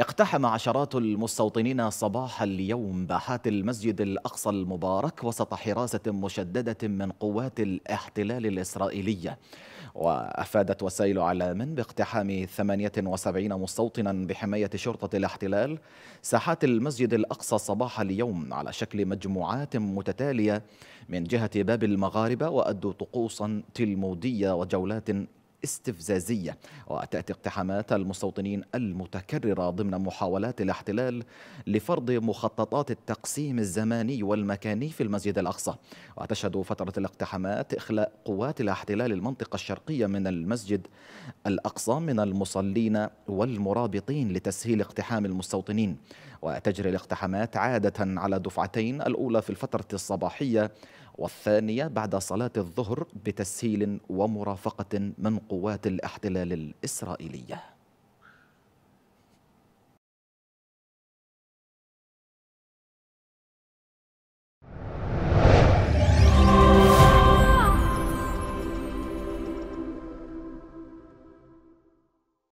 اقتحم عشرات المستوطنين صباح اليوم باحات المسجد الأقصى المبارك وسط حراسة مشددة من قوات الاحتلال الإسرائيلية وأفادت وسائل أعلام باقتحام 78 مستوطنا بحماية شرطة الاحتلال ساحات المسجد الأقصى صباح اليوم على شكل مجموعات متتالية من جهة باب المغاربة وأدوا طقوسا تلمودية وجولات استفزازية وتأتي اقتحامات المستوطنين المتكررة ضمن محاولات الاحتلال لفرض مخططات التقسيم الزماني والمكاني في المسجد الأقصى وتشهد فترة الاقتحامات إخلاء قوات الاحتلال المنطقة الشرقية من المسجد الأقصى من المصلين والمرابطين لتسهيل اقتحام المستوطنين وتجري الاقتحامات عادة على دفعتين الأولى في الفترة الصباحية والثانية بعد صلاة الظهر بتسهيل ومرافقة من قوات الاحتلال الإسرائيلية